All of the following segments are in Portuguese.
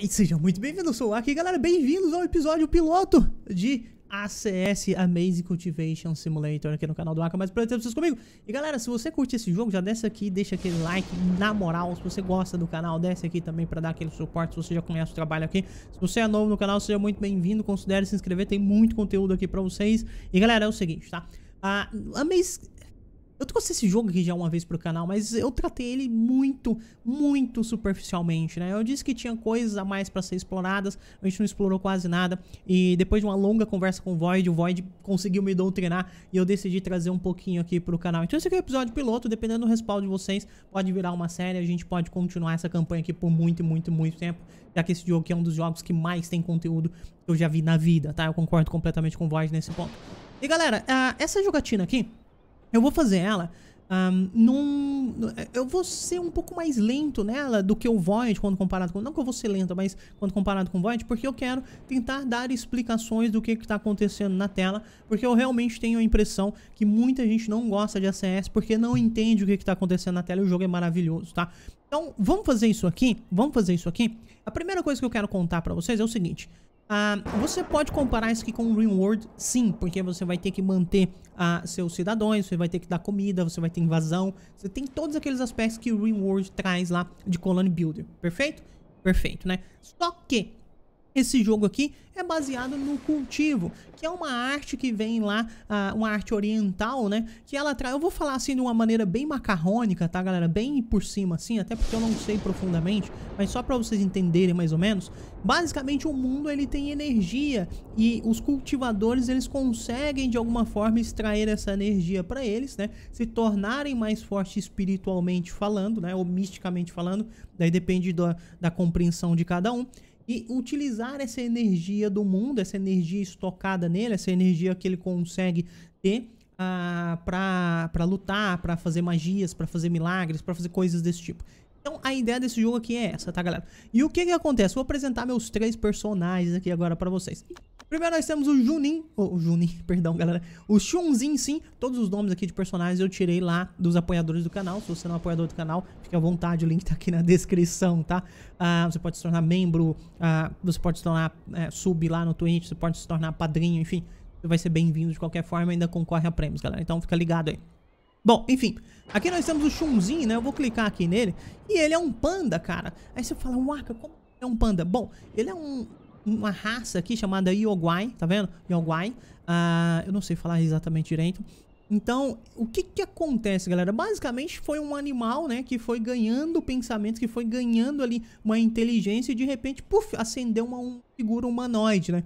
e sejam muito bem-vindos, sou aqui galera, bem-vindos ao episódio piloto de ACS Amazing Cultivation Simulator aqui no canal do Aka, mas prazer ter vocês comigo. E galera, se você curte esse jogo, já desce aqui, deixa aquele like, na moral, se você gosta do canal, desce aqui também pra dar aquele suporte, se você já conhece o trabalho aqui. Se você é novo no canal, seja muito bem-vindo, considere se inscrever, tem muito conteúdo aqui pra vocês. E galera, é o seguinte, tá? A Amazing... Eu trouxe esse jogo aqui já uma vez pro canal, mas eu tratei ele muito, muito superficialmente, né? Eu disse que tinha coisas a mais para ser exploradas, a gente não explorou quase nada. E depois de uma longa conversa com o Void, o Void conseguiu me doutrinar e eu decidi trazer um pouquinho aqui pro canal. Então esse aqui é o episódio piloto, dependendo do respaldo de vocês, pode virar uma série, a gente pode continuar essa campanha aqui por muito, muito, muito tempo. Já que esse jogo aqui é um dos jogos que mais tem conteúdo que eu já vi na vida, tá? Eu concordo completamente com o Void nesse ponto. E galera, ah, essa jogatina aqui eu vou fazer ela um, num, eu vou ser um pouco mais lento nela do que o Void quando comparado com. Não que eu vou ser lento, mas quando comparado com o Void, porque eu quero tentar dar explicações do que está acontecendo na tela, porque eu realmente tenho a impressão que muita gente não gosta de ACS porque não entende o que está acontecendo na tela e o jogo é maravilhoso, tá? Então, vamos fazer isso aqui? Vamos fazer isso aqui? A primeira coisa que eu quero contar para vocês é o seguinte: ah, você pode comparar isso aqui com o Rimworld? Sim, porque você vai ter que manter ah, seus cidadãos, você vai ter que dar comida, você vai ter invasão. Você tem todos aqueles aspectos que o Rimworld traz lá de Colony Builder, perfeito? Perfeito, né? Só que esse jogo aqui é baseado no cultivo, que é uma arte que vem lá, ah, uma arte oriental, né? Que ela traz. Eu vou falar assim de uma maneira bem macarrônica, tá, galera? Bem por cima, assim, até porque eu não sei profundamente, mas só para vocês entenderem mais ou menos. Basicamente, o mundo ele tem energia e os cultivadores eles conseguem de alguma forma extrair essa energia para eles, né? Se tornarem mais fortes espiritualmente falando, né? Ou misticamente falando, daí depende da, da compreensão de cada um e utilizar essa energia do mundo, essa energia estocada nele, essa energia que ele consegue ter uh, ah, para lutar, para fazer magias, para fazer milagres, para fazer coisas desse tipo. Então a ideia desse jogo aqui é essa, tá galera? E o que que acontece? Vou apresentar meus três personagens aqui agora pra vocês. Primeiro nós temos o Junin, o Junin, perdão galera, o Shunzin Sim, todos os nomes aqui de personagens eu tirei lá dos apoiadores do canal, se você não é um apoiador do canal, fique à vontade, o link tá aqui na descrição, tá? Ah, você pode se tornar membro, ah, você pode se tornar é, sub lá no Twitch, você pode se tornar padrinho, enfim, você vai ser bem-vindo de qualquer forma, ainda concorre a prêmios galera, então fica ligado aí. Bom, enfim, aqui nós temos o chunzinho né? Eu vou clicar aqui nele. E ele é um panda, cara. Aí você fala, Waka, como é um panda? Bom, ele é um, uma raça aqui chamada Yoguai, tá vendo? Yoguai. Uh, eu não sei falar exatamente direito. Então, o que que acontece, galera? Basicamente foi um animal, né, que foi ganhando pensamentos, que foi ganhando ali uma inteligência e de repente, puf, acendeu uma um, figura humanoide, né?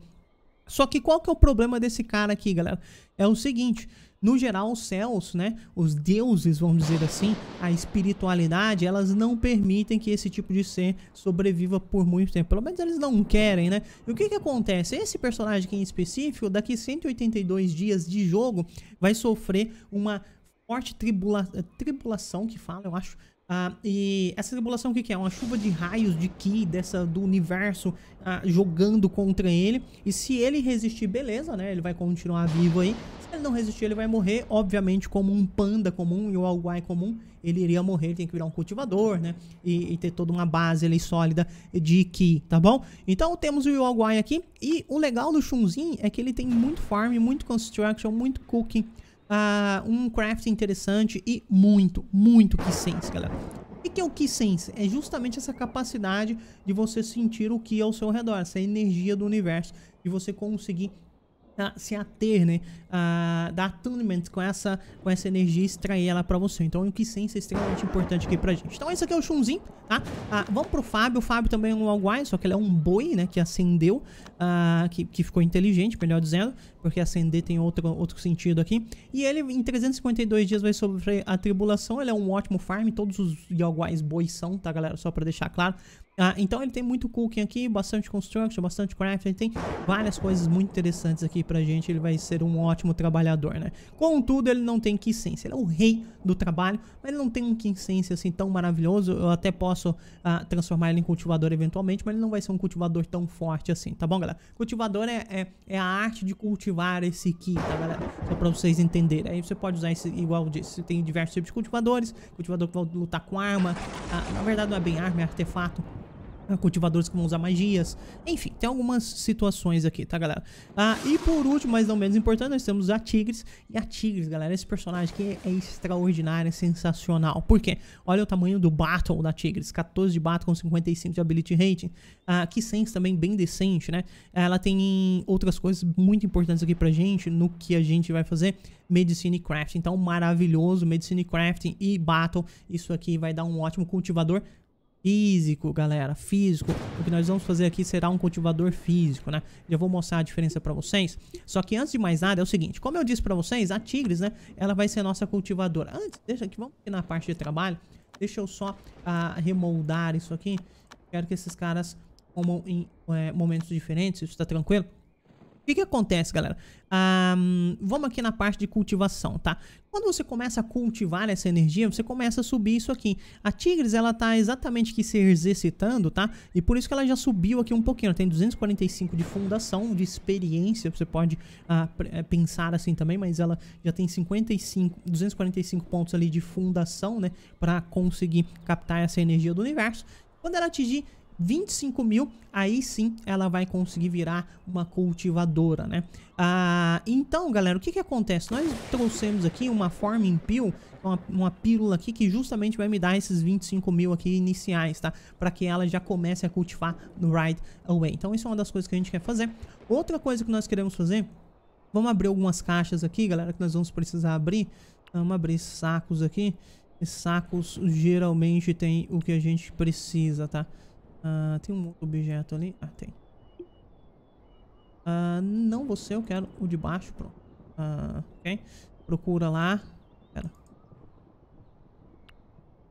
Só que qual que é o problema desse cara aqui, galera? É o seguinte, no geral, os céus, né, os deuses, vamos dizer assim, a espiritualidade, elas não permitem que esse tipo de ser sobreviva por muito tempo. Pelo menos eles não querem, né? E o que que acontece? Esse personagem aqui em específico, daqui 182 dias de jogo, vai sofrer uma forte tribula tribulação que fala, eu acho, ah, e essa tribulação o que, que, é? Uma chuva de raios de Ki dessa, do universo ah, jogando contra ele. E se ele resistir, beleza, né? Ele vai continuar vivo aí. Se ele não resistir, ele vai morrer. Obviamente, como um panda comum e o Alguai comum, ele iria morrer. Ele tem que virar um cultivador, né? E, e ter toda uma base ali sólida de Ki, tá bom? Então temos o Alguai aqui. E o legal do Shunzin é que ele tem muito farm, muito construction, muito cooking uh, um craft interessante e muito, muito sense galera. O que é o sense É justamente essa capacidade de você sentir o que é ao seu redor, essa energia do universo, de você conseguir ah, se ater, né? A dar attunement com essa, com essa energia e extrair ela pra você. Então, o que sense é extremamente importante aqui pra gente. Então, esse aqui é o Chunzinho tá? Ah, vamos pro Fábio. O Fábio também é um Alguai, só que ele é um boi, né? Que acendeu, ah, que, que ficou inteligente, melhor dizendo porque ascender tem outro, outro sentido aqui. E ele em 352 dias vai sofrer a tribulação, ele é um ótimo farm, todos os Yoguais bois são, tá galera? Só pra deixar claro. Ah, então ele tem muito cooking aqui, bastante construction, bastante craft, ele tem várias coisas muito interessantes aqui pra gente, ele vai ser um ótimo trabalhador, né? Contudo, ele não tem quincência, ele é o rei do trabalho, mas ele não tem um quincência assim tão maravilhoso, eu até posso ah, transformar ele em cultivador eventualmente, mas ele não vai ser um cultivador tão forte assim, tá bom, galera? Cultivador é, é, é a arte de cultivar cultivar esse aqui, tá, galera? Só pra vocês entenderem. Aí você pode usar esse igual disse. Você tem diversos tipos de cultivadores. Cultivador que vai lutar com arma. Ah, na verdade não é bem arma, é artefato cultivadores que vão usar magias. Enfim, tem algumas situações aqui, tá, galera? Ah, e por último, mas não menos importante, nós temos a Tigres. E a Tigres, galera, esse personagem aqui é, extraordinário, é sensacional. Por quê? Olha o tamanho do Battle da Tigres. 14 de Battle com 55 de Ability Rating. Ah, que sense também bem decente, né? Ela tem outras coisas muito importantes aqui pra gente, no que a gente vai fazer. Medicine Crafting. Então, maravilhoso, Medicine Crafting e Battle. Isso aqui vai dar um ótimo cultivador físico, galera, físico. O que nós vamos fazer aqui será um cultivador físico, né? Já vou mostrar a diferença para vocês. Só que antes de mais nada é o seguinte, como eu disse para vocês, a Tigres, né, ela vai ser nossa cultivadora. Antes, deixa aqui, vamos aqui na parte de trabalho. Deixa eu só ah, remoldar isso aqui. Quero que esses caras comam em é, momentos diferentes, isso tá tranquilo? O que, que acontece, galera? Um, ah, vamos aqui na parte de cultivação, tá? Quando você começa a cultivar essa energia, você começa a subir isso aqui. A Tigres, ela tá exatamente aqui se exercitando, tá? E por isso que ela já subiu aqui um pouquinho. Ela tem 245 de fundação, de experiência, você pode uh, pensar assim também, mas ela já tem 55, 245 pontos ali de fundação, né? Pra conseguir captar essa energia do universo. Quando ela atingir 25 mil, aí sim ela vai conseguir virar uma cultivadora, né? Ah, então, galera, o que que acontece? Nós trouxemos aqui uma Forming Pill, uma, uma pílula aqui que justamente vai me dar esses 25 mil aqui iniciais, tá? Para que ela já comece a cultivar no Right Away. Então, isso é uma das coisas que a gente quer fazer. Outra coisa que nós queremos fazer... Vamos abrir algumas caixas aqui, galera, que nós vamos precisar abrir. Vamos abrir sacos aqui. E sacos geralmente tem o que a gente precisa, Tá? Ah, tem um objeto ali. Ah, tem. Ah, não você, eu quero o de baixo. Pronto. Ah, ok. Procura lá. Pera.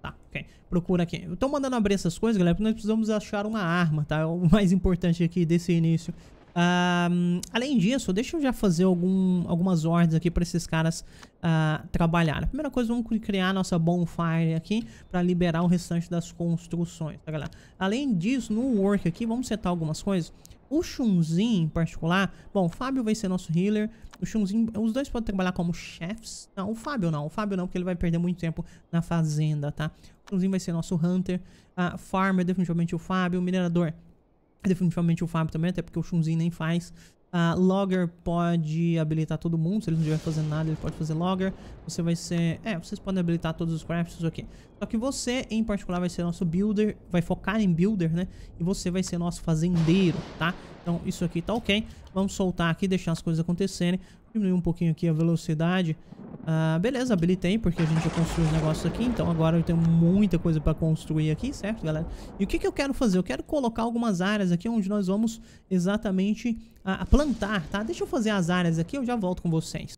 Tá, ok. Procura aqui. Eu tô mandando abrir essas coisas, galera, porque nós precisamos achar uma arma, tá? É o mais importante aqui desse início. Uh, além disso, deixa eu já fazer algum, algumas ordens aqui para esses caras uh, trabalharem. A primeira coisa, vamos criar nossa bonfire aqui para liberar o restante das construções, tá galera? Além disso, no work aqui, vamos setar algumas coisas. O Shunzin em particular, bom, o Fábio vai ser nosso healer. O Shunzin, os dois podem trabalhar como chefs. Não, o Fábio não, o Fábio não, porque ele vai perder muito tempo na fazenda, tá? O Shunzin vai ser nosso hunter. Uh, farmer, definitivamente o Fábio. minerador, Definitivamente o Fábio também, até porque o chunzinho nem faz. Uh, logger pode habilitar todo mundo, se ele não estiver fazendo nada, ele pode fazer Logger. Você vai ser... É, vocês podem habilitar todos os crafts, ok. Só que você, em particular, vai ser nosso Builder, vai focar em Builder, né? E você vai ser nosso Fazendeiro, tá? Então, isso aqui tá ok. Vamos soltar aqui, deixar as coisas acontecerem. Diminuir um pouquinho aqui a velocidade. Ah, beleza, habilitei, porque a gente já construiu os negócios aqui. Então agora eu tenho muita coisa pra construir aqui, certo, galera? E o que, que eu quero fazer? Eu quero colocar algumas áreas aqui onde nós vamos exatamente ah, a plantar, tá? Deixa eu fazer as áreas aqui, eu já volto com vocês.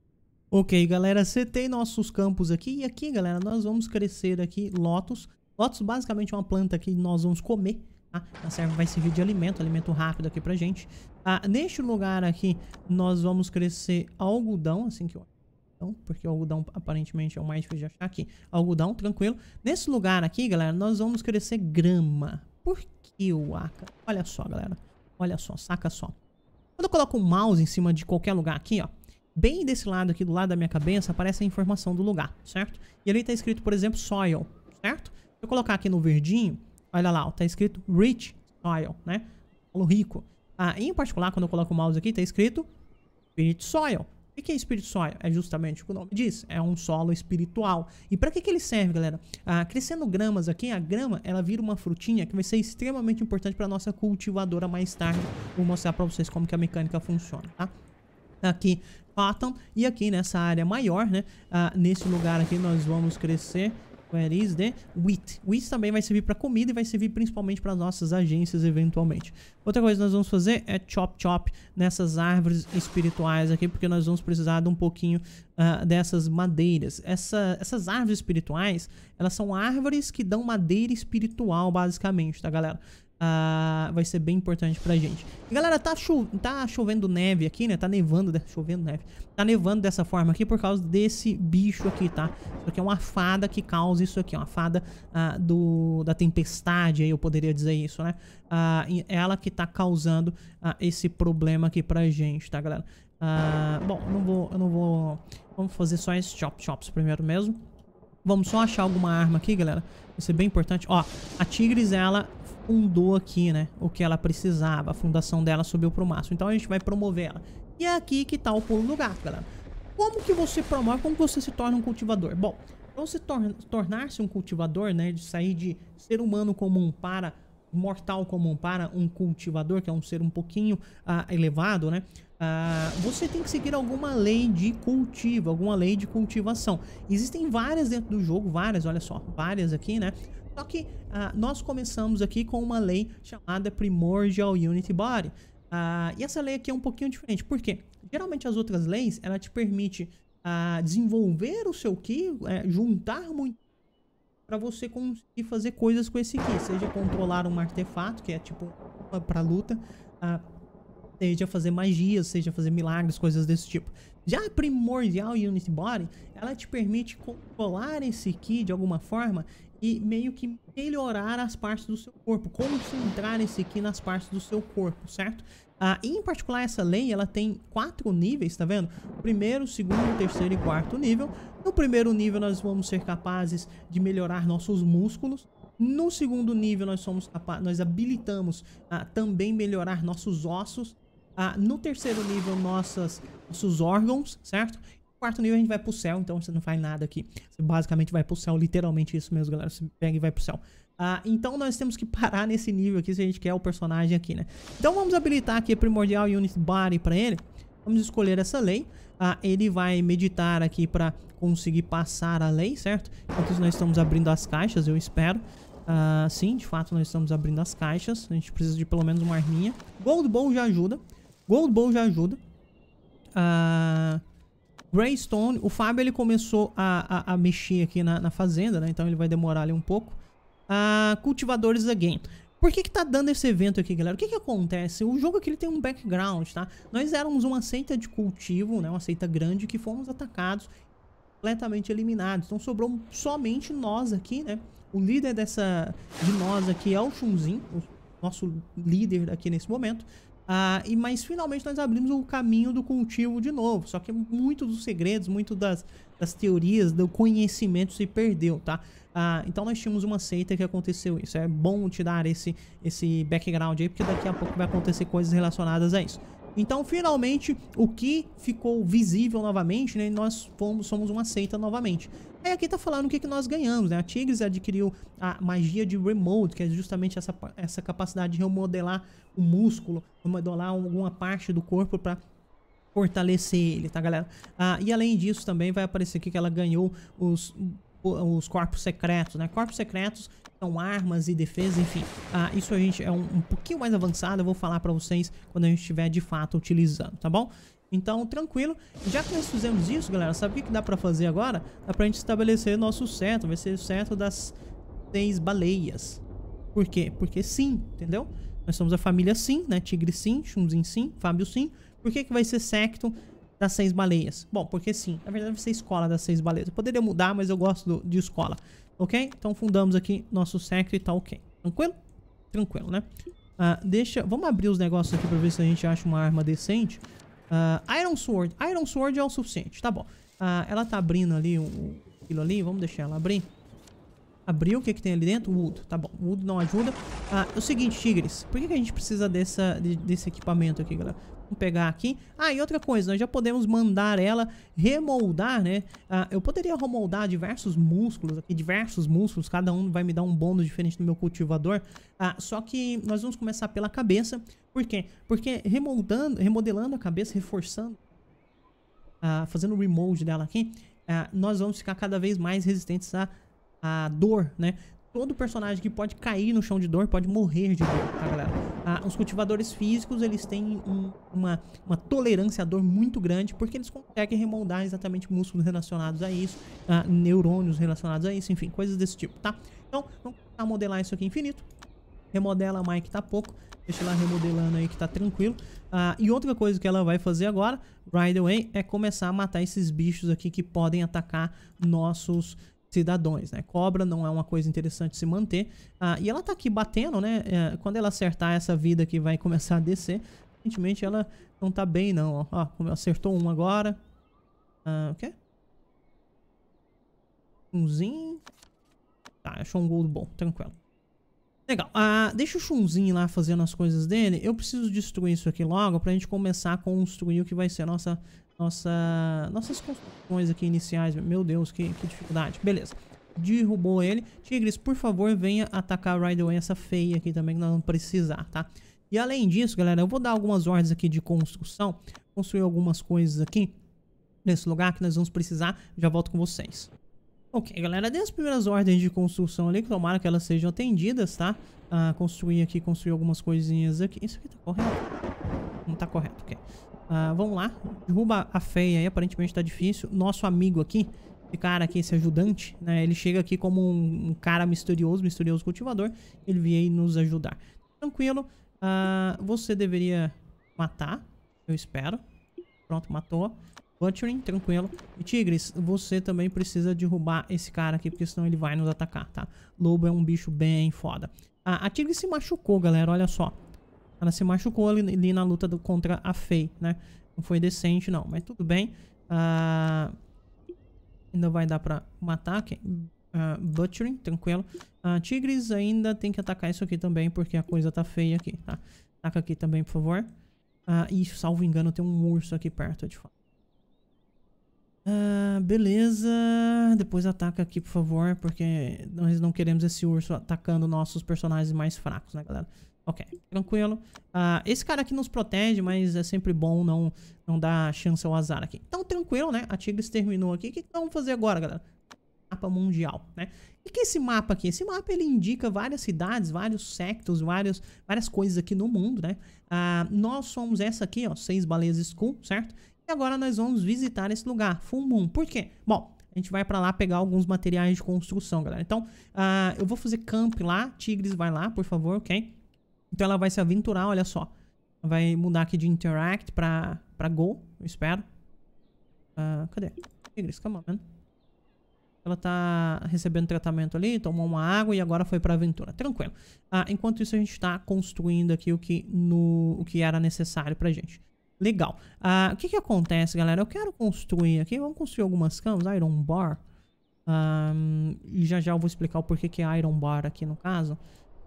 Ok, galera, setei nossos campos aqui. E aqui, galera, nós vamos crescer aqui lotus. Lotus basicamente é uma planta que nós vamos comer. Tá? A tá serva vai servir de alimento, alimento rápido aqui pra gente. Tá? Neste lugar aqui, nós vamos crescer algodão, assim que eu então, porque o algodão aparentemente é o mais difícil de achar aqui. Algodão, tranquilo. Nesse lugar aqui, galera, nós vamos crescer grama. Por que o aca? Olha só, galera. Olha só, saca só. Quando eu coloco o mouse em cima de qualquer lugar aqui, ó, bem desse lado aqui, do lado da minha cabeça, aparece a informação do lugar, certo? E ali tá escrito, por exemplo, soil, certo? Se eu colocar aqui no verdinho, Olha lá, ó, tá escrito Rich Soil, né? Solo rico. Ah, em particular, quando eu coloco o mouse aqui, tá escrito Spirit Soil. O que é Spirit Soil? É justamente o que o nome diz, é um solo espiritual. E para que, que ele serve, galera? Ah, crescendo gramas aqui, a grama, ela vira uma frutinha que vai ser extremamente importante para nossa cultivadora mais tarde. Vou mostrar para vocês como que a mecânica funciona, tá? Aqui, Cotton, e aqui nessa área maior, né? Ah, nesse lugar aqui nós vamos crescer Where is the wheat? Wheat também vai servir para comida e vai servir principalmente para nossas agências eventualmente. Outra coisa que nós vamos fazer é chop chop nessas árvores espirituais aqui, porque nós vamos precisar de um pouquinho uh, dessas madeiras. Essa, essas árvores espirituais, elas são árvores que dão madeira espiritual basicamente, tá galera? ah, vai ser bem importante pra gente. Galera, tá, cho tá chovendo neve aqui, né? Tá nevando, chovendo neve. Tá nevando dessa forma aqui por causa desse bicho aqui, tá? Isso aqui é uma fada que causa isso aqui, uma fada ah, do, da tempestade, aí eu poderia dizer isso, né? Ah, é ela que tá causando ah, esse problema aqui pra gente, tá, galera? Ah, bom, não vou, eu não vou... Vamos fazer só esses chop-chops primeiro mesmo. Vamos só achar alguma arma aqui, galera. Isso é bem importante. Ó, a Tigres, ela fundou aqui, né? O que ela precisava. A fundação dela subiu pro máximo. Então a gente vai promover ela. E é aqui que tá o pulo do gato, galera. Como que você promove? Como você se torna um cultivador? Bom, para você tor tornar-se um cultivador, né? De sair de ser humano comum para mortal comum para um cultivador, que é um ser um pouquinho ah, elevado, né? Ah, você tem que seguir alguma lei de cultivo, alguma lei de cultivação. Existem várias dentro do jogo, várias, olha só, várias aqui, né? Só que ah, nós começamos aqui com uma lei chamada Primordial Unity Body. Ah, e essa lei aqui é um pouquinho diferente, porque geralmente as outras leis, ela te permite ah, desenvolver o seu Ki, é, juntar muito para você conseguir fazer coisas com esse Ki, seja controlar um artefato, que é tipo para luta, seja fazer magias, seja fazer milagres, coisas desse tipo. Já a Primordial Unity Body, ela te permite controlar esse Ki de alguma forma e meio que melhorar as partes do seu corpo, concentrar se aqui nas partes do seu corpo, certo? Ah, em particular essa lei, ela tem quatro níveis, tá vendo? Primeiro, segundo, terceiro e quarto nível. No primeiro nível nós vamos ser capazes de melhorar nossos músculos, no segundo nível, nós somos nós habilitamos a ah, também melhorar nossos ossos. Ah, no terceiro nível, nossas, nossos órgãos, certo? Quarto nível a gente vai pro céu, então você não faz nada aqui. Você basicamente vai pro céu, literalmente isso mesmo, galera. Você pega e vai pro céu. Ah, então nós temos que parar nesse nível aqui se a gente quer o personagem aqui, né? Então vamos habilitar aqui Primordial Unit Body pra ele. Vamos escolher essa lei. Ah, ele vai meditar aqui pra conseguir passar a lei, certo? Enquanto nós estamos abrindo as caixas, eu espero. Ah, sim, de fato nós estamos abrindo as caixas. A gente precisa de pelo menos uma arminha. Gold Ball já ajuda. Gold Ball já ajuda. Ah... Greystone, o Fábio ele começou a, a, a mexer aqui na, na, fazenda, né? Então ele vai demorar ali um pouco. Ah, cultivadores Again. Por que que tá dando esse evento aqui, galera? O que que acontece? O jogo aqui ele tem um background, tá? Nós éramos uma seita de cultivo, né? Uma seita grande que fomos atacados completamente eliminados. Então sobrou somente nós aqui, né? O líder dessa de nós aqui é o Chunzin, o nosso líder aqui nesse momento. Ah, e mas finalmente nós abrimos o caminho do cultivo de novo. Só que muitos dos segredos, muito das, das teorias, do conhecimento se perdeu, tá? Ah, então nós tínhamos uma seita que aconteceu isso. É bom tirar esse, esse background aí, porque daqui a pouco vai acontecer coisas relacionadas a isso. Então, finalmente, o que ficou visível novamente, né? Nós fomos, somos uma seita novamente. Aí aqui tá falando o que, que nós ganhamos, né? A Tigris adquiriu a magia de remote, que é justamente essa, essa capacidade de remodelar o músculo, remodelar alguma parte do corpo para fortalecer ele, tá, galera? Ah, e além disso, também vai aparecer aqui que ela ganhou os os corpos secretos, né? Corpos secretos são armas e defesa, enfim. Ah, isso a gente é um, um pouquinho mais avançado, eu vou falar para vocês quando a gente estiver de fato utilizando, tá bom? Então, tranquilo. Já que nós fizemos isso, galera, sabe o que dá pra fazer agora? Dá pra gente estabelecer nosso centro. Vai ser o centro das seis baleias. Por quê? Porque sim, entendeu? Nós somos a família sim, né? Tigre sim, Chunzin sim, Fábio sim. Por que que vai ser secto das seis baleias. Bom, porque sim. Na verdade, deve ser escola das seis baleias. Eu poderia mudar, mas eu gosto do, de escola. Ok? Então fundamos aqui nosso secto e tá ok. Tranquilo? Tranquilo, né? Uh, deixa... Vamos abrir os negócios aqui pra ver se a gente acha uma arma decente. Uh, Iron Sword. Iron Sword é o suficiente, tá bom. Uh, ela tá abrindo ali um, aquilo ali. Vamos deixar ela abrir. Abriu, o que que tem ali dentro? Wood, tá bom, wood não ajuda ah, É o seguinte, tigres, por que, que a gente precisa dessa, de, desse equipamento aqui, galera? Vamos pegar aqui. Ah, e outra coisa, nós já podemos mandar ela remoldar, né? Ah, eu poderia remoldar diversos músculos aqui, diversos músculos, cada um vai me dar um bônus diferente no meu cultivador. Ah, só que nós vamos começar pela cabeça. Por quê? Porque remoldando, remodelando a cabeça, reforçando, ah, fazendo o remold dela aqui, ah, nós vamos ficar cada vez mais resistentes a a dor, né? todo personagem que pode cair no chão de dor pode morrer de dor, tá, galera? Ah, os cultivadores físicos, eles têm um, uma, uma tolerância à dor muito grande, porque eles conseguem remoldar exatamente músculos relacionados a isso, ah, neurônios relacionados a isso, enfim, coisas desse tipo, tá? Então, vamos modelar isso aqui infinito. Remodela a Mike tá pouco. Deixa ela remodelando aí que tá tranquilo. Ah, e outra coisa que ela vai fazer agora, right away, é começar a matar esses bichos aqui que podem atacar nossos cidadãos, né? Cobra não é uma coisa interessante se manter. Ah, e ela tá aqui batendo, né? É, quando ela acertar essa vida que vai começar a descer, aparentemente ela não tá bem não, ó. ó acertou um agora. Ah, o quê? Umzinho. Tá, achou um gold bom, tranquilo. Legal, ah, deixa o Chunzinho lá fazendo as coisas dele. Eu preciso destruir isso aqui logo pra gente começar a construir o que vai ser a nossa nossa, nossas construções aqui iniciais. Meu Deus, que, que dificuldade. Beleza. Derrubou ele. Tigres, por favor, venha atacar right away essa feia aqui também, que nós vamos precisar, tá? E além disso, galera, eu vou dar algumas ordens aqui de construção. Construir algumas coisas aqui nesse lugar que nós vamos precisar. Já volto com vocês. Ok, galera, dei as primeiras ordens de construção ali, que tomara que elas sejam atendidas, tá? Ah, construir aqui, construir algumas coisinhas aqui. Isso aqui tá correto? Não tá correto, ok. Ah, vamos lá. Derruba a feia aí, aparentemente tá difícil. Nosso amigo aqui, esse cara aqui, esse ajudante, né? Ele chega aqui como um, um cara misterioso, misterioso cultivador. Ele veio nos ajudar. Tranquilo. Ah, você deveria matar, eu espero. Pronto, matou. Butchering, tranquilo. E Tigres, você também precisa derrubar esse cara aqui, porque senão ele vai nos atacar, tá? Lobo é um bicho bem foda. Ah, a tigre se machucou, galera, olha só. Ela se machucou ali, ali na luta do, contra a Fei, né? Não foi decente, não. Mas tudo bem. Uh, ainda vai dar pra matar ataque. Uh, ah, butchering, tranquilo. Uh, tigres ainda tem que atacar isso aqui também, porque a coisa tá feia aqui, tá? Ataca aqui também, por favor. Ah, e salvo engano, tem um urso aqui perto, de fato. beleza. Depois ataca aqui, por favor, porque nós não queremos esse urso atacando nossos personagens mais fracos, né, galera? Ok, tranquilo. Uh, esse cara aqui nos protege, mas é sempre bom não, não dar chance ao azar aqui. Então, tranquilo, né? A Tigres terminou aqui. O que, que vamos fazer agora, galera? Mapa mundial, né? O que é esse mapa aqui? Esse mapa, ele indica várias cidades, vários sectos, vários, várias coisas aqui no mundo, né? Uh, nós somos essa aqui, ó, Seis Baleias School, certo? E agora nós vamos visitar esse lugar, Full Moon. Por quê? Bom, a gente vai para lá pegar alguns materiais de construção, galera. Então, uh, eu vou fazer camp lá. Tigres, vai lá, por favor, ok? Então ela vai se aventurar, olha só. Vai mudar aqui de interact pra, pra go, eu espero. Uh, cadê? Igris, calma, on, Ela tá recebendo tratamento ali, tomou uma água e agora foi pra aventura. Tranquilo. Ah, enquanto isso, a gente tá construindo aqui o que, no, o que era necessário pra gente. Legal. Ah, o que que acontece, galera? Eu quero construir aqui, vamos construir algumas camas, Iron Bar. Ah, e já já eu vou explicar o porquê que é Iron Bar aqui no caso.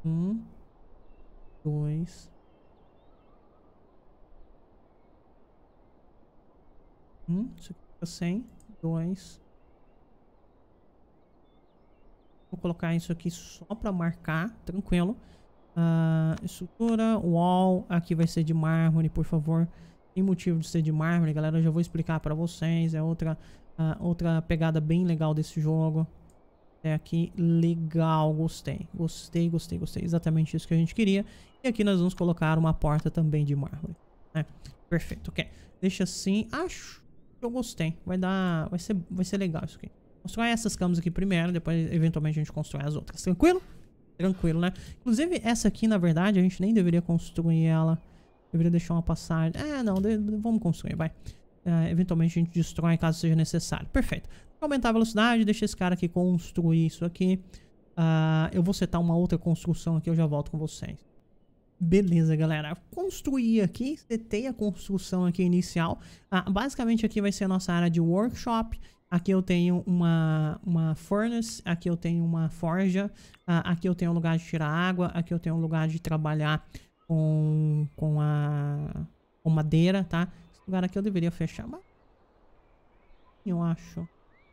Hum, dois. Um, isso aqui fica sem. Dois. Vou colocar isso aqui só para marcar, tranquilo. Uh, estrutura, wall, aqui vai ser de mármore, por favor. Tem motivo de ser de mármore, galera, eu já vou explicar para vocês. É outra, uh, outra pegada bem legal desse jogo. Até aqui, legal, gostei. Gostei, gostei, gostei. Exatamente isso que a gente queria. E aqui nós vamos colocar uma porta também de mármore. Né? Perfeito, ok. Deixa assim. Acho que eu gostei. Vai dar... Vai ser, vai ser legal isso aqui. Constrói essas camas aqui primeiro, depois eventualmente a gente constrói as outras. Tranquilo? Tranquilo, né? Inclusive, essa aqui, na verdade, a gente nem deveria construir ela. Deveria deixar uma passagem. É, não, vamos construir, vai. Uh, eventualmente a gente destrói caso seja necessário. Perfeito. Pra aumentar a velocidade, deixa esse cara aqui construir isso aqui. Uh, eu vou setar uma outra construção aqui, eu já volto com vocês. Beleza, galera. Construí aqui, setei a construção aqui inicial. Ah, basicamente aqui vai ser a nossa área de workshop. Aqui eu tenho uma, uma furnace, aqui eu tenho uma forja, ah, aqui eu tenho um lugar de tirar água, aqui eu tenho um lugar de trabalhar com, com, a, com madeira, tá? lugar aqui eu deveria fechar, mas... Eu acho.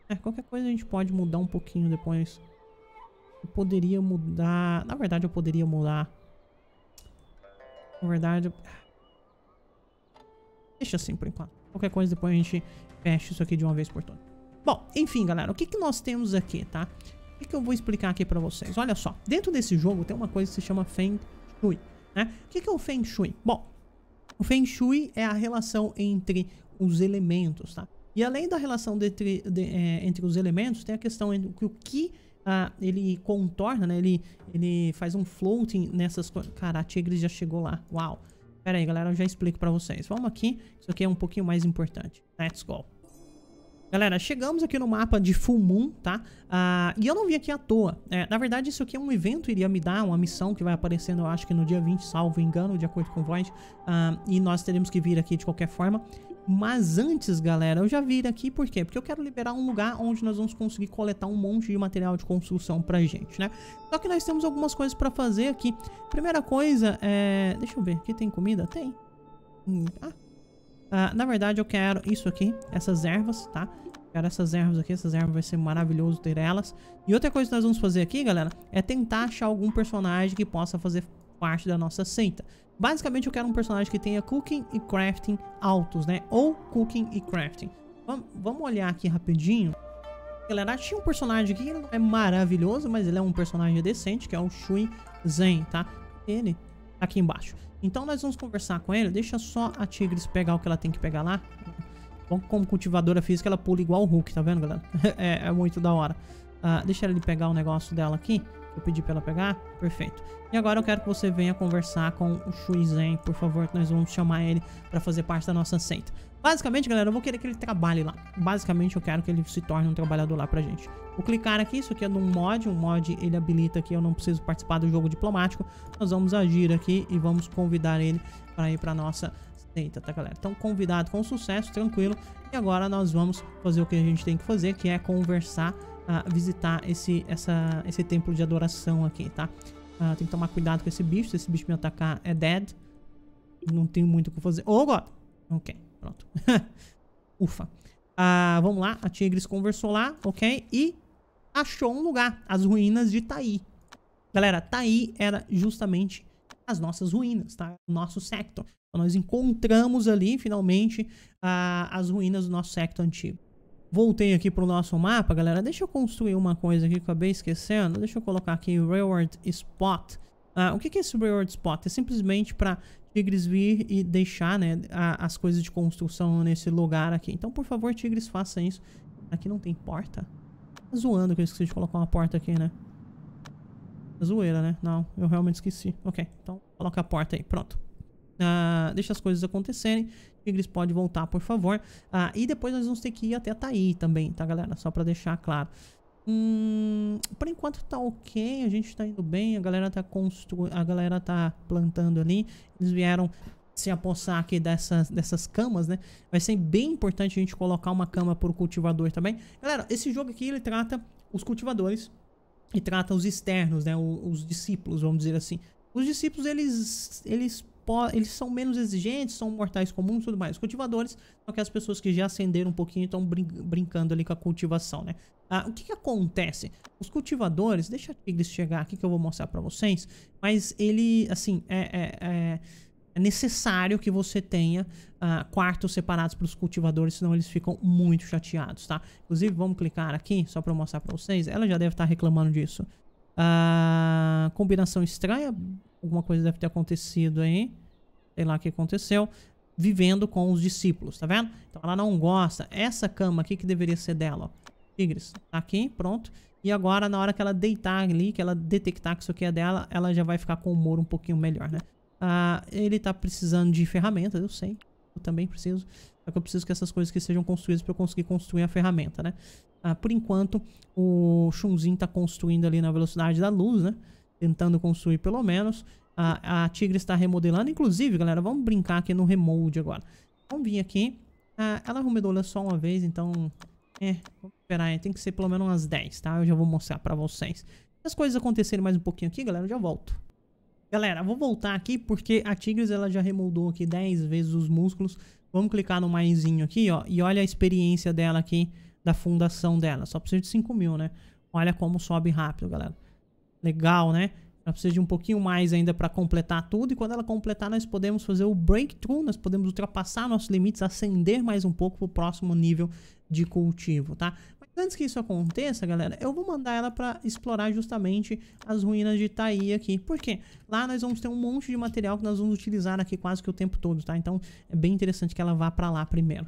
É, qualquer coisa a gente pode mudar um pouquinho depois. Eu poderia mudar... Na verdade, eu poderia mudar. Na verdade... Deixa assim por enquanto. Qualquer coisa depois a gente fecha isso aqui de uma vez por todas. Bom, enfim, galera. O que, que nós temos aqui, tá? O que, que eu vou explicar aqui pra vocês? Olha só. Dentro desse jogo tem uma coisa que se chama Feng Shui, né? O que, que é o Feng Shui? Bom, o Feng Shui é a relação entre os elementos, tá? E além da relação de, de, é, entre os elementos, tem a questão do o que ah, ele contorna, né? Ele, ele faz um floating nessas coisas. Cara, a Tigres já chegou lá. Uau. Pera aí, galera, eu já explico pra vocês. Vamos aqui. Isso aqui é um pouquinho mais importante. Let's go. Galera, chegamos aqui no mapa de Full Moon, tá? Ah, e eu não vim aqui à toa. É, na verdade, isso aqui é um evento, iria me dar uma missão que vai aparecendo, eu acho que no dia 20, salvo engano, de acordo com o Void. Ah, e nós teremos que vir aqui de qualquer forma. Mas antes, galera, eu já vim aqui por quê? Porque eu quero liberar um lugar onde nós vamos conseguir coletar um monte de material de construção pra gente, né? Só que nós temos algumas coisas pra fazer aqui. Primeira coisa é... Deixa eu ver, aqui tem comida? Tem. Hum, ah, ah, na verdade eu quero isso aqui, essas ervas, tá? Quero essas ervas aqui, essas ervas vai ser maravilhoso ter elas. E outra coisa que nós vamos fazer aqui, galera, é tentar achar algum personagem que possa fazer parte da nossa seita. Basicamente eu quero um personagem que tenha cooking e crafting altos, né? Ou cooking e crafting. Vamos olhar aqui rapidinho. Galera, tinha um personagem aqui, ele não é maravilhoso, mas ele é um personagem decente, que é o Shui Zen, tá? Ele tá aqui embaixo. Então nós vamos conversar com ele. Deixa só a Tigres pegar o que ela tem que pegar lá. Então, como cultivadora física, ela pula igual o Hulk, tá vendo, galera? é, é, muito da hora. Uh, deixa ele pegar o negócio dela aqui. Eu pedi pra ela pegar. Perfeito. E agora eu quero que você venha conversar com o Shuizen, por favor, nós vamos chamar ele pra fazer parte da nossa seita. Basicamente, galera, eu vou querer que ele trabalhe lá. Basicamente, eu quero que ele se torne um trabalhador lá pra gente. Vou clicar aqui, isso aqui é num mod. Um mod, ele habilita aqui, eu não preciso participar do jogo diplomático. Nós vamos agir aqui e vamos convidar ele pra ir pra nossa aceita, tá galera? Então convidado com sucesso, tranquilo. E agora nós vamos fazer o que a gente tem que fazer, que é conversar, uh, visitar esse, essa, esse templo de adoração aqui, tá? Uh, tem que tomar cuidado com esse bicho, se esse bicho me atacar é dead. Não tenho muito o que fazer. oh, God! Ok, pronto. Ufa. Uh, vamos lá, a Tigres conversou lá, ok? E achou um lugar, as ruínas de Taí. Galera, Taí era justamente as nossas ruínas, tá? Nosso sector. Então, nós encontramos ali, finalmente, a, as ruínas do nosso secto antigo. Voltei aqui para o nosso mapa, galera. Deixa eu construir uma coisa aqui que eu acabei esquecendo. Deixa eu colocar aqui Railroad Spot. Uh, o que, que é esse Railroad Spot? É simplesmente para Tigres vir e deixar né, a, as coisas de construção nesse lugar aqui. Então, por favor, Tigres, faça isso. Aqui não tem porta? Tá zoando que eu esqueci de colocar uma porta aqui, né? zoeira, né? Não, eu realmente esqueci. Ok, então coloca a porta aí. Pronto. Uh, deixa as coisas acontecerem. Tigres, pode voltar, por favor. Uh, e depois nós vamos ter que ir até Taí também, tá, galera? Só pra deixar claro. Hum, por enquanto tá ok, a gente tá indo bem, a galera tá construindo, a galera tá plantando ali. Eles vieram se apossar aqui dessas, dessas camas, né? Vai ser bem importante a gente colocar uma cama pro cultivador também. Galera, esse jogo aqui, ele trata os cultivadores e trata os externos, né? os, os discípulos, vamos dizer assim. Os discípulos, eles, eles eles são menos exigentes, são mortais comuns e tudo mais. Os cultivadores são aquelas pessoas que já acenderam um pouquinho e estão brin brincando ali com a cultivação, né? Ah, o que, que acontece? Os cultivadores, deixa a Tigres chegar aqui que eu vou mostrar para vocês, mas ele, assim, é, é, é, é necessário que você tenha ah, quartos separados para os cultivadores, senão eles ficam muito chateados, tá? Inclusive, vamos clicar aqui só para mostrar para vocês. Ela já deve estar tá reclamando disso. Ah, combinação estranha, alguma coisa deve ter acontecido aí. Sei lá o que aconteceu. Vivendo com os discípulos, tá vendo? Então ela não gosta. Essa cama aqui que deveria ser dela, ó. Tigres, tá aqui, pronto. E agora, na hora que ela deitar ali, que ela detectar que isso aqui é dela, ela já vai ficar com o humor um pouquinho melhor, né? Ah, ele tá precisando de ferramentas, eu sei. Eu também preciso. Só que eu preciso que essas coisas que sejam construídas para eu conseguir construir a ferramenta, né? Ah, por enquanto, o Shunzin tá construindo ali na velocidade da luz, né? tentando construir pelo menos. A, a Tigre está remodelando. Inclusive, galera, vamos brincar aqui no remold agora. Vamos vir aqui. Ah, ela remodelou só uma vez, então... É, vamos esperar. É, tem que ser pelo menos umas 10, tá? Eu já vou mostrar pra vocês. Se as coisas acontecerem mais um pouquinho aqui, galera, eu já volto. Galera, vou voltar aqui porque a Tigres ela já remoldou aqui 10 vezes os músculos. Vamos clicar no maiszinho aqui, ó. E olha a experiência dela aqui, da fundação dela. Só precisa de 5 mil, né? Olha como sobe rápido, galera. Legal, né? Ela precisa de um pouquinho mais ainda para completar tudo. E quando ela completar, nós podemos fazer o breakthrough, nós podemos ultrapassar nossos limites, acender mais um pouco para o próximo nível de cultivo, tá? Mas antes que isso aconteça, galera, eu vou mandar ela para explorar justamente as ruínas de Itaí aqui. Por quê? Lá nós vamos ter um monte de material que nós vamos utilizar aqui quase que o tempo todo, tá? Então é bem interessante que ela vá para lá primeiro.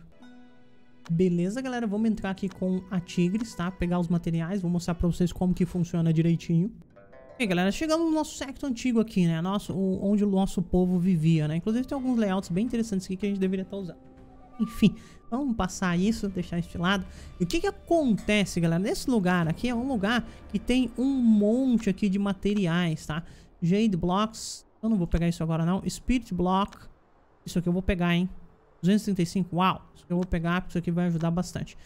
Beleza, galera? Vamos entrar aqui com a Tigres, tá? Pegar os materiais, vou mostrar pra vocês como que funciona direitinho. Bem, galera, chegamos no nosso secto antigo aqui, né? Nosso, o, onde o nosso povo vivia, né? Inclusive tem alguns layouts bem interessantes aqui que a gente deveria estar usando. Enfim, vamos passar isso, deixar estilado. E o que que acontece, galera? Nesse lugar aqui é um lugar que tem um monte aqui de materiais, tá? Jade Blocks, eu não vou pegar isso agora não. Spirit Block, isso aqui eu vou pegar, hein? 235, uau! Isso aqui eu vou pegar porque isso aqui vai ajudar bastante.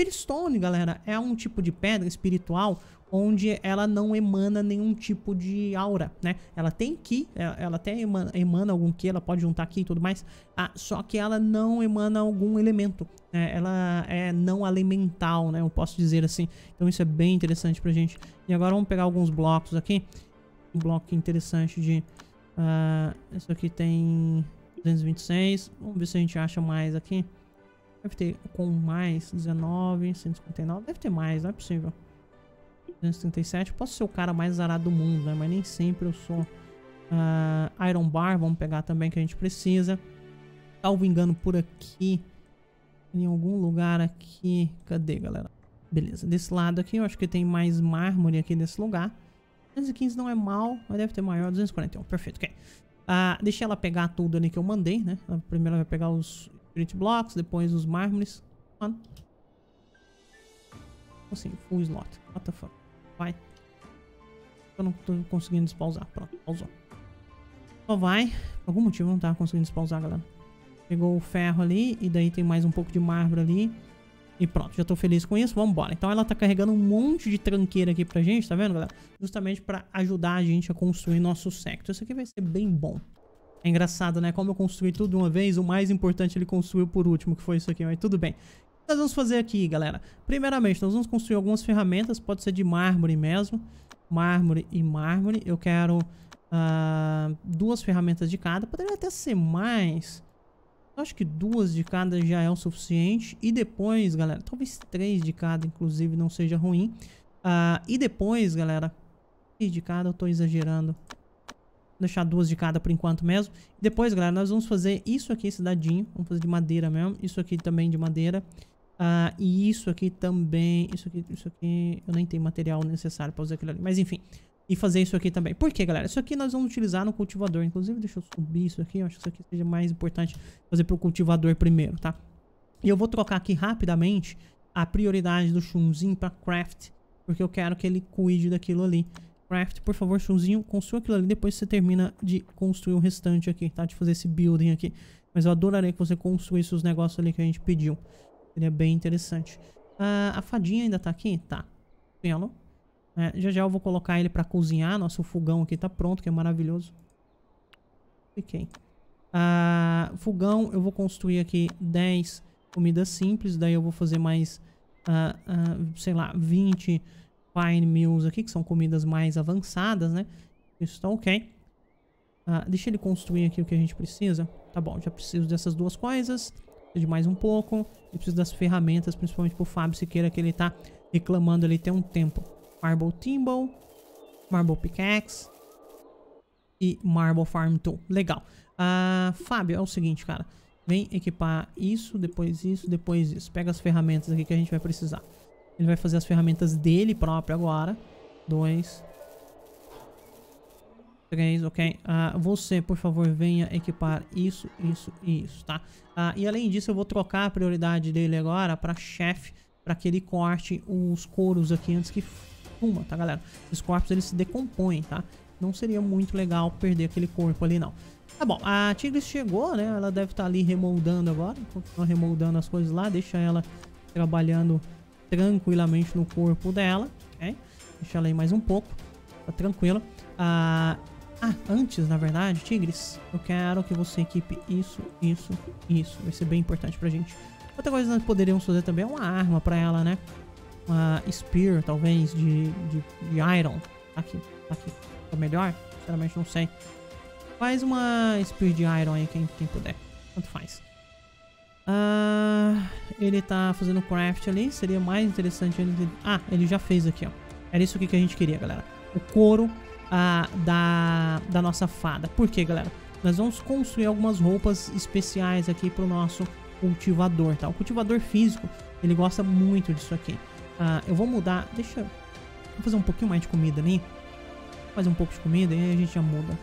Spiritstone, galera, é um tipo de pedra espiritual onde ela não emana nenhum tipo de aura, né? Ela tem ki, é, ela até emana, emana algum ki, ela pode juntar ki e tudo mais, ah, só que ela não emana algum elemento, né? Ela é não alimental, né? Eu posso dizer assim. Então isso é bem interessante pra gente. E agora vamos pegar alguns blocos aqui. Um bloco interessante de... Uh, isso aqui tem 226. Vamos ver se a gente acha mais aqui. Deve ter com mais 19, 159. Deve ter mais, não é possível. 237. Posso ser o cara mais zarado do mundo, né? Mas nem sempre eu sou. Uh, Iron Bar, vamos pegar também que a gente precisa. Salvo engano por aqui. Em algum lugar aqui. Cadê, galera? Beleza, desse lado aqui eu acho que tem mais mármore aqui nesse lugar. 215 não é mal, mas deve ter maior. 241, perfeito, ok. Uh, ah, deixei ela pegar tudo ali que eu mandei, né? A primeira vai pegar os Unity Blocks, depois os mármores. Mano. Assim, full slot. What the fuck? Vai. Eu não tô conseguindo despausar. Pronto, pausou. Só vai. Por algum motivo eu não tava conseguindo despausar, galera. Pegou o ferro ali e daí tem mais um pouco de mármore ali. E pronto, já tô feliz com isso, vambora. Então ela tá carregando um monte de tranqueira aqui pra gente, tá vendo, galera? Justamente pra ajudar a gente a construir nosso sector. Isso aqui vai ser bem bom. É engraçado, né? Como eu construí tudo de uma vez, o mais importante ele construiu por último, que foi isso aqui, mas tudo bem. O que nós vamos fazer aqui, galera? Primeiramente, nós vamos construir algumas ferramentas, pode ser de mármore mesmo. Mármore e mármore. Eu quero uh, duas ferramentas de cada. Poderia até ser mais. Eu acho que duas de cada já é o suficiente. E depois, galera, talvez três de cada, inclusive, não seja ruim. Uh, e depois, galera, três de cada, eu tô exagerando deixar duas de cada por enquanto mesmo. Depois, galera, nós vamos fazer isso aqui, esse dadinho Vamos fazer de madeira mesmo. Isso aqui também de madeira. Uh, e isso aqui também. Isso aqui, isso aqui. Eu nem tenho material necessário pra usar aquilo ali. Mas enfim. E fazer isso aqui também. Por quê, galera? Isso aqui nós vamos utilizar no cultivador. Inclusive, deixa eu subir isso aqui. Eu acho que isso aqui seja mais importante fazer pro cultivador primeiro, tá? E eu vou trocar aqui rapidamente a prioridade do chunzinho pra craft. Porque eu quero que ele cuide daquilo ali craft, por favor, chunzinho, construa aquilo ali, depois você termina de construir o restante aqui, tá? De fazer esse building aqui. Mas eu adoraria que você construísse os negócios ali que a gente pediu. Seria é bem interessante. Ah, a fadinha ainda tá aqui? Tá. Pelo. É, já já eu vou colocar ele pra cozinhar. Nosso fogão aqui tá pronto, que é maravilhoso. Fiquei. Ah, fogão, eu vou construir aqui 10 comidas simples. Daí eu vou fazer mais, ah, ah sei lá, 20 fine meals aqui, que são comidas mais avançadas, né? Isso tá ok. Ah, deixa ele construir aqui o que a gente precisa. Tá bom, já preciso dessas duas coisas. Preciso de mais um pouco. E preciso das ferramentas, principalmente pro Fábio Siqueira, que ele tá reclamando ali tem um tempo. Marble Timble, Marble Pickaxe e Marble Farm Tool. Legal. Ah, Fábio, é o seguinte, cara. Vem equipar isso, depois isso, depois isso. Pega as ferramentas aqui que a gente vai precisar. Ele vai fazer as ferramentas dele próprio agora. Dois. Três, ok. Uh, você, por favor, venha equipar isso, isso e isso, tá? Uh, e além disso, eu vou trocar a prioridade dele agora para chefe, para que ele corte os couros aqui antes que fuma, tá, galera? os corpos, eles se decompõem, tá? Não seria muito legal perder aquele corpo ali, não. Tá bom, a Tigris chegou, né? Ela deve estar tá ali remoldando agora. Continua remoldando as coisas lá, deixa ela trabalhando tranquilamente no corpo dela, deixe Deixa ela aí mais um pouco, tá tranquilo. Ah, ah, antes, na verdade, Tigres, eu quero que você equipe isso, isso, isso. Vai ser bem importante pra gente. Outra coisa que nós poderíamos fazer também é uma arma pra ela, né? Uma spear, talvez, de, de, de iron. Tá aqui, tá aqui. Tá melhor? Sinceramente, não sei. Faz uma spear de iron aí, quem, quem puder. Tanto faz. Ah, ele tá fazendo craft ali. Seria mais interessante ele... Ah, ele já fez aqui, ó. Era isso aqui que a gente queria, galera. O couro ah, da, da nossa fada. Por quê, galera? Nós vamos construir algumas roupas especiais aqui pro nosso cultivador, tá? O cultivador físico, ele gosta muito disso aqui. Ah, eu vou mudar... Deixa... Vou fazer um pouquinho mais de comida ali. Fazer um pouco de comida e aí a gente já muda.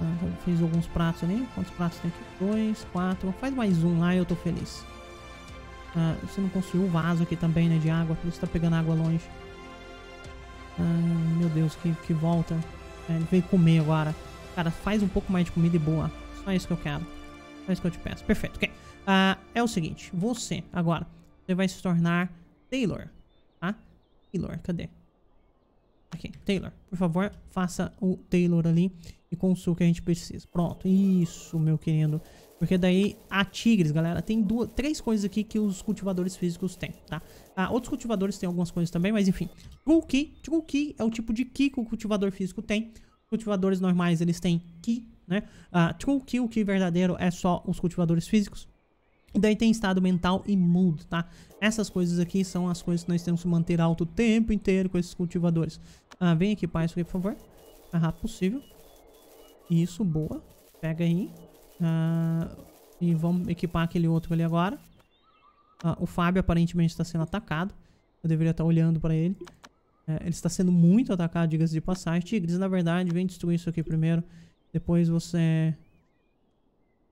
Então, fiz alguns pratos ali. Quantos pratos tem aqui? Dois, quatro. Faz mais um lá e eu tô feliz. Ah, você não construiu o vaso aqui também, né? De água. Por isso tá pegando água longe. Ah, meu Deus, que, que volta. É, ele veio comer agora. Cara, faz um pouco mais de comida e boa. Só isso que eu quero. Só isso que eu te peço. Perfeito, ok. Ah, é o seguinte. Você, agora. Você vai se tornar Taylor. Tá? Taylor, cadê? Aqui, Taylor. Por favor, faça o Taylor ali e com o suco que a gente precisa. Pronto, isso, meu querido. Porque daí a Tigres, galera, tem duas, três coisas aqui que os cultivadores físicos têm, tá? Ah, outros cultivadores têm algumas coisas também, mas enfim. True que, True Ki é o tipo de Ki que o cultivador físico tem. cultivadores normais, eles têm Ki, né? Ah, true que o Ki verdadeiro, é só os cultivadores físicos. E daí tem estado mental e mood, tá? Essas coisas aqui são as coisas que nós temos que manter alto o tempo inteiro com esses cultivadores. Ah, vem aqui, paz, por favor. Mais ah, rápido possível. Isso, boa. Pega aí. Uh, e vamos equipar aquele outro ali agora. Uh, o Fábio aparentemente está sendo atacado. Eu deveria estar tá olhando para ele. Uh, ele está sendo muito atacado, diga-se de passagem. Tigres, na verdade, vem destruir isso aqui primeiro. Depois você...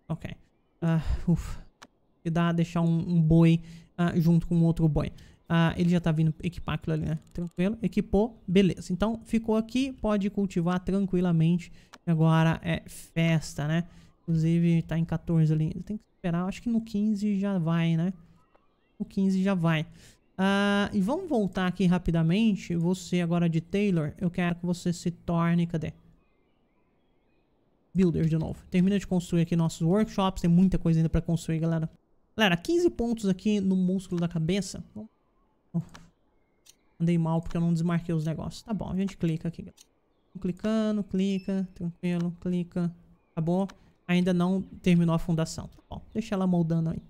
Ok. Uh, ufa. E dá deixar um, um boi junto com outro boi. ele já tá vindo equipar aquilo ali, né? Tranquilo. Equipou, beleza. Então, ficou aqui, pode cultivar tranquilamente agora é festa, né? Inclusive tá em 14 ali. Tem que esperar, acho que no 15 já vai, né? No 15 já vai. Uh, e vamos voltar aqui rapidamente. Você agora de Taylor, eu quero que você se torne... Cadê? Builder de novo. Termina de construir aqui nossos workshops. Tem muita coisa ainda pra construir, galera. Galera, 15 pontos aqui no músculo da cabeça. Andei mal porque eu não desmarquei os negócios. Tá bom, a gente clica aqui, galera. Clicando, clica, tranquilo, clica. Tá bom? Ainda não terminou a fundação. Tá bom, deixa ela moldando aí.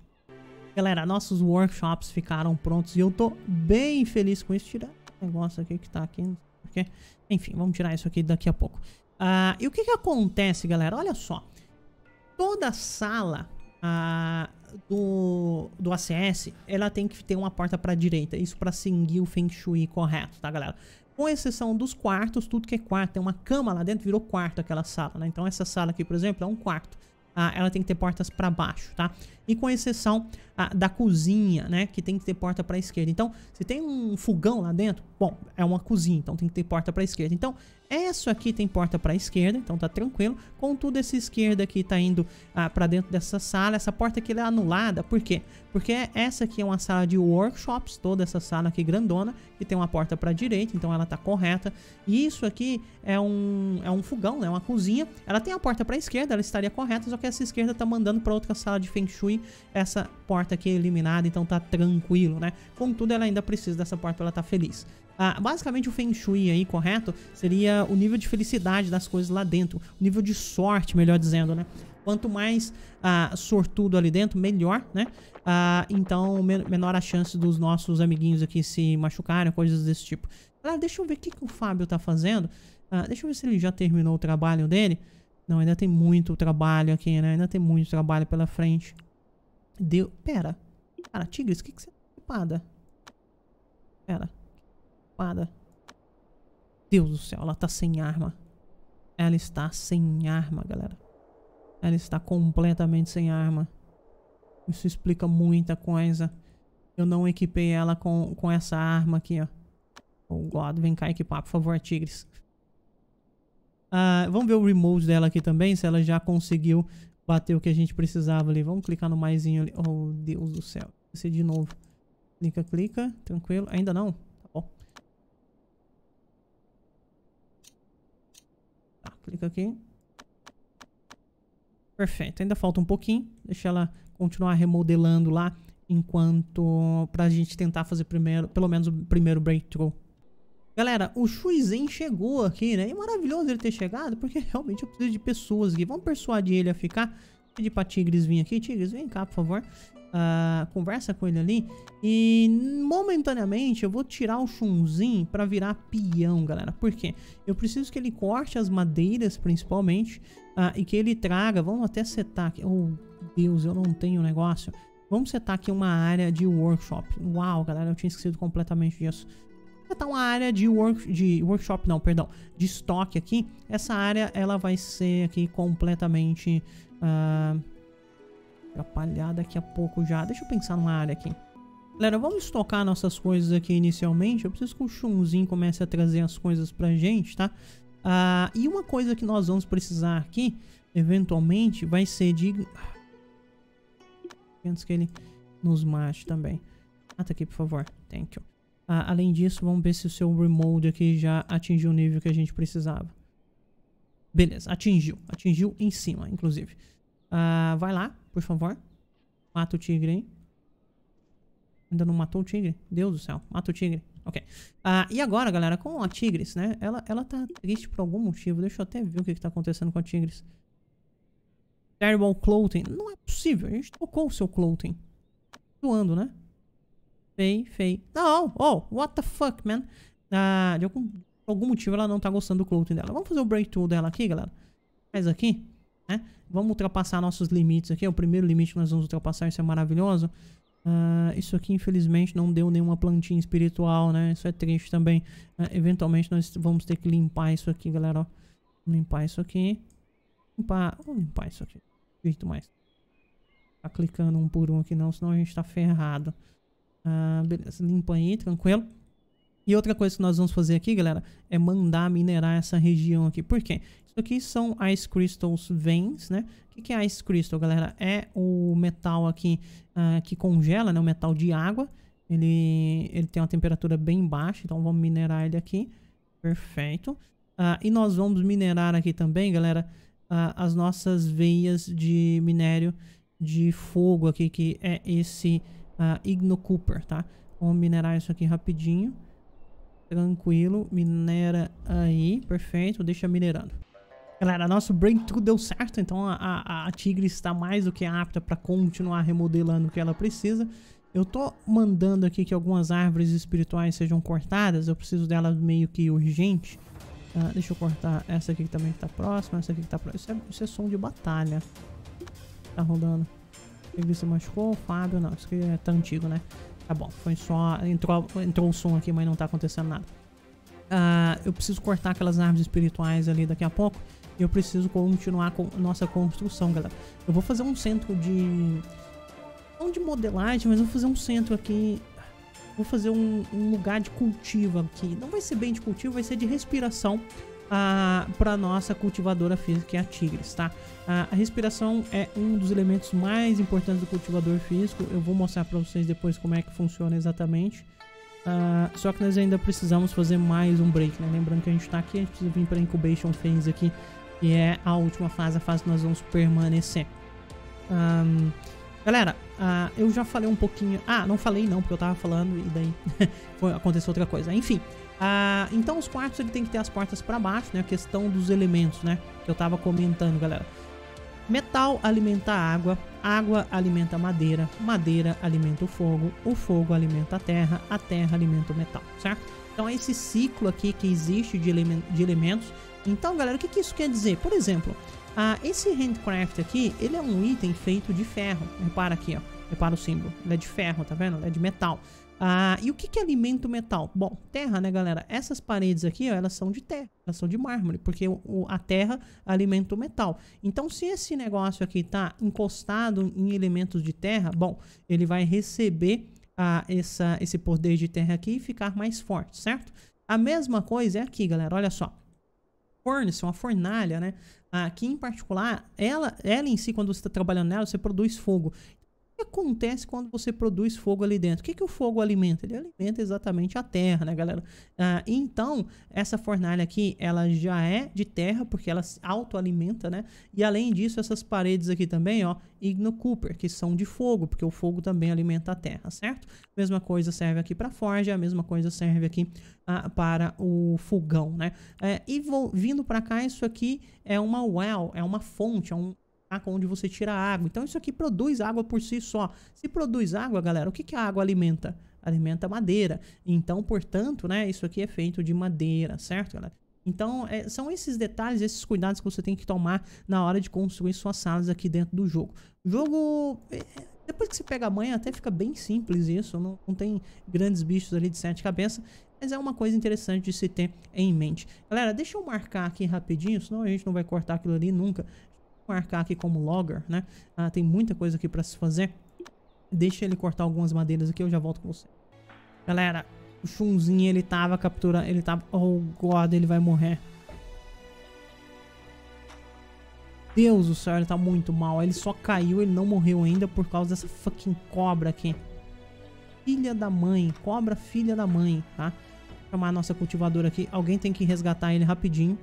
Galera, nossos workshops ficaram prontos e eu tô bem feliz com isso. Tirar o negócio aqui que tá aqui, porque... Enfim, vamos tirar isso aqui daqui a pouco. Uh, e o que que acontece, galera? Olha só. Toda sala uh, do, do ACS, ela tem que ter uma porta pra direita. Isso pra seguir o Feng Shui correto, tá, galera? com exceção dos quartos, tudo que é quarto, tem uma cama lá dentro, virou quarto aquela sala, né? Então essa sala aqui, por exemplo, é um quarto. Ah, ela tem que ter portas para baixo, tá? E com exceção ah, da cozinha, né? Que tem que ter porta para esquerda. Então, se tem um fogão lá dentro, bom, é uma cozinha, então tem que ter porta para esquerda. Então, essa aqui tem porta para a esquerda, então tá tranquilo. Contudo, essa esquerda aqui tá indo ah, para dentro dessa sala. Essa porta aqui é anulada, por quê? Porque essa aqui é uma sala de workshops, toda essa sala aqui grandona, que tem uma porta para a direita, então ela tá correta. E isso aqui é um, é um fogão, né? Uma cozinha. Ela tem a porta para a esquerda, ela estaria correta, só que essa esquerda tá mandando para outra sala de Feng Shui. Essa porta aqui é eliminada, então tá tranquilo, né? Contudo, ela ainda precisa dessa porta para ela tá feliz. Ah, basicamente o Feng Shui aí, correto? Seria o nível de felicidade das coisas lá dentro. O nível de sorte, melhor dizendo, né? Quanto mais ah, sortudo ali dentro, melhor, né? Ah, então, men menor a chance dos nossos amiguinhos aqui se machucarem, coisas desse tipo. Ah, deixa eu ver o que, que o Fábio tá fazendo. Ah, deixa eu ver se ele já terminou o trabalho dele. Não, ainda tem muito trabalho aqui, né? Ainda tem muito trabalho pela frente. Deu... Pera. Cara, Tigres, o que, que você tá ocupada? Pera espada. Deus do céu, ela tá sem arma. Ela está sem arma, galera. Ela está completamente sem arma. Isso explica muita coisa. Eu não equipei ela com, com essa arma aqui, ó. Oh, God, vem cá equipar, por favor, Tigres. Ah, vamos ver o remote dela aqui também, se ela já conseguiu bater o que a gente precisava ali. Vamos clicar no maisinho ali. Oh, Deus do céu. Esse de novo. Clica, clica. Tranquilo. Ainda não. aqui. Perfeito, ainda falta um pouquinho. Deixa ela continuar remodelando lá enquanto pra gente tentar fazer primeiro, pelo menos o primeiro breakthrough. Galera, o Shuizen chegou aqui, né? E maravilhoso ele ter chegado, porque realmente eu preciso de pessoas aqui. Vamos persuadir ele a ficar. Pedir pra Tigres vir aqui. Tigres, vem cá, por favor. Uh, conversa com ele ali. E momentaneamente eu vou tirar o Chunzinho pra virar peão, galera. Por quê? Eu preciso que ele corte as madeiras, principalmente. Uh, e que ele traga. Vamos até setar aqui. Oh, Deus, eu não tenho negócio. Vamos setar aqui uma área de workshop. Uau, galera, eu tinha esquecido completamente disso. Vou setar uma área de, work, de workshop, não, perdão, de estoque aqui. Essa área, ela vai ser aqui completamente ah, atrapalhar daqui a pouco já. Deixa eu pensar numa área aqui. Galera, vamos estocar nossas coisas aqui inicialmente. Eu preciso que o Chunzinho comece a trazer as coisas pra gente, tá? Ah, e uma coisa que nós vamos precisar aqui, eventualmente, vai ser de... Antes que ele nos mate também. Mata aqui, por favor. Thank you. Ah, além disso, vamos ver se o seu remote aqui já atingiu o nível que a gente precisava. Beleza, atingiu. Atingiu em cima, inclusive. Uh, vai lá, por favor. Mata o tigre aí. Ainda não matou o tigre? Deus do céu, mata o tigre. Ok. Ah, e agora, galera, com a Tigres, né? Ela, ela tá triste por algum motivo. Deixa eu até ver o que, que tá acontecendo com a Tigres. Terrible Clothing. Não é possível. A gente tocou o seu Clothing. Doando, né? Fei, fei. Não! Oh, what the fuck, man? Ah, de algum por algum motivo ela não tá gostando do clothing dela. Vamos fazer o breakthrough dela aqui, galera. Faz aqui, né? Vamos ultrapassar nossos limites aqui. É o primeiro limite que nós vamos ultrapassar, isso é maravilhoso. Uh, isso aqui, infelizmente, não deu nenhuma plantinha espiritual, né? Isso é triste também. Uh, eventualmente, nós vamos ter que limpar isso aqui, galera, ó. Limpar isso aqui. Limpar... Vamos limpar isso aqui. Jeito mais. Tá clicando um por um aqui não, senão a gente tá ferrado. Uh, beleza, limpa aí, tranquilo. E outra coisa que nós vamos fazer aqui, galera, é mandar minerar essa região aqui. Por quê? Isso aqui são Ice Crystals Veins, né? O que, é Ice Crystal, galera? É o metal aqui uh, que congela, né? O metal de água. Ele, ele tem uma temperatura bem baixa, então vamos minerar ele aqui. Perfeito. Uh, e nós vamos minerar aqui também, galera, uh, as nossas veias de minério de fogo aqui, que é esse uh, Igno Cooper, tá? Vamos minerar isso aqui rapidinho. Tranquilo, minera aí, perfeito, deixa minerando. Galera, nosso breakthrough deu certo, então a, a, a Tigre está mais do que apta para continuar remodelando o que ela precisa. Eu tô mandando aqui que algumas árvores espirituais sejam cortadas, eu preciso delas meio que urgente. Ah, deixa eu cortar essa aqui que também está próxima, essa aqui que está próxima. Isso é, isso é som de batalha. Tá rodando Ele se machucou, Fábio, não, isso aqui é tão tá antigo, né? Tá bom, foi só... Entrou, entrou um som aqui, mas não tá acontecendo nada. Uh, eu preciso cortar aquelas árvores espirituais ali daqui a pouco. E eu preciso continuar com nossa construção, galera. Eu vou fazer um centro de... Não de modelagem, mas eu vou fazer um centro aqui... Vou fazer um, um lugar de cultivo aqui. Não vai ser bem de cultivo, vai ser de respiração ah, para nossa cultivadora física, que é a Tigres, tá? Ah, a respiração é um dos elementos mais importantes do cultivador físico. Eu vou mostrar para vocês depois como é que funciona exatamente. Ah, só que nós ainda precisamos fazer mais um break, né? Lembrando que a gente está aqui, a gente precisa vir para incubation phase aqui, que é a última fase, a fase que nós vamos permanecer. Um, Galera, uh, eu já falei um pouquinho. Ah, não falei não, porque eu tava falando e daí aconteceu outra coisa. Enfim, ah, então os quartos ele tem que ter as portas para baixo, né? A questão dos elementos, né? Que eu tava comentando, galera. Metal alimenta água, água alimenta madeira, madeira alimenta o fogo, o fogo alimenta a terra, a terra alimenta o metal, certo? Então é esse ciclo aqui que existe de, de elementos. Então, galera, o que, que isso quer dizer? Por exemplo, ah, esse handcraft aqui, ele é um item feito de ferro. Repara aqui, ó. Repara o símbolo. Ele é de ferro, tá vendo? Ele é de metal. Ah, e o que, que é alimenta o metal? Bom, terra, né, galera? Essas paredes aqui, ó, elas são de terra, elas são de mármore, porque o, a terra alimenta o metal. Então, se esse negócio aqui tá encostado em elementos de terra, bom, ele vai receber ah, essa, esse poder de terra aqui e ficar mais forte, certo? A mesma coisa é aqui, galera, olha só. Furnace, uma fornalha, né? Aqui em particular, ela, ela em si, quando você está trabalhando nela, você produz fogo que acontece quando você produz fogo ali dentro? O que, que o fogo alimenta? Ele alimenta exatamente a terra, né, galera? Ah, então, essa fornalha aqui, ela já é de terra, porque ela se autoalimenta, né? E além disso, essas paredes aqui também, ó, Igno Cooper, que são de fogo, porque o fogo também alimenta a terra, certo? Mesma coisa serve aqui para a forja, a mesma coisa serve aqui ah, para o fogão, né? É, e vindo para cá, isso aqui é uma well, é uma fonte, é um onde você tira água. Então isso aqui produz água por si só. Se produz água, galera, o que, que a água alimenta? Alimenta madeira. Então, portanto, né, isso aqui é feito de madeira, certo, galera? Então, é, são esses detalhes, esses cuidados que você tem que tomar na hora de construir suas salas aqui dentro do jogo. O jogo, é, depois que você pega a manha, até fica bem simples isso, não, não tem grandes bichos ali de sete cabeças, mas é uma coisa interessante de se ter em mente. Galera, deixa eu marcar aqui rapidinho, senão a gente não vai cortar aquilo ali nunca marcar aqui como logger, né? Ah, tem muita coisa aqui pra se fazer. Deixa ele cortar algumas madeiras aqui, eu já volto com você. Galera, o Chunzinho ele tava capturando... Ele tava... Oh, God, ele vai morrer. Deus do céu, ele tá muito mal. Ele só caiu, ele não morreu ainda por causa dessa fucking cobra aqui. Filha da mãe, cobra filha da mãe, tá? Vou chamar a nossa cultivadora aqui. Alguém tem que resgatar ele rapidinho.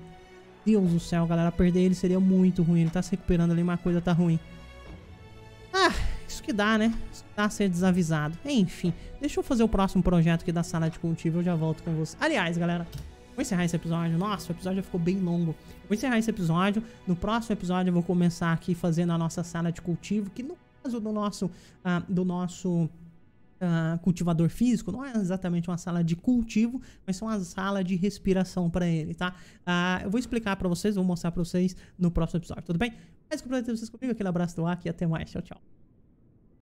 Deus do céu, galera, perder ele seria muito ruim. Ele tá se recuperando ali, uma coisa tá ruim. Ah, isso que dá, né? Isso que dá ser desavisado. Enfim, deixa eu fazer o próximo projeto aqui da sala de cultivo, eu já volto com vocês. Aliás, galera, vou encerrar esse episódio. Nossa, o episódio já ficou bem longo. Vou encerrar esse episódio. No próximo episódio eu vou começar aqui fazendo a nossa sala de cultivo, que no caso do nosso... Ah, do nosso uh, cultivador físico, não é exatamente uma sala de cultivo, mas é uma sala de respiração para ele, tá? Uh, eu vou explicar para vocês, vou mostrar para vocês no próximo episódio, tudo bem? Mais é que prazer ter vocês comigo, aquele abraço do ar e até mais, tchau, tchau.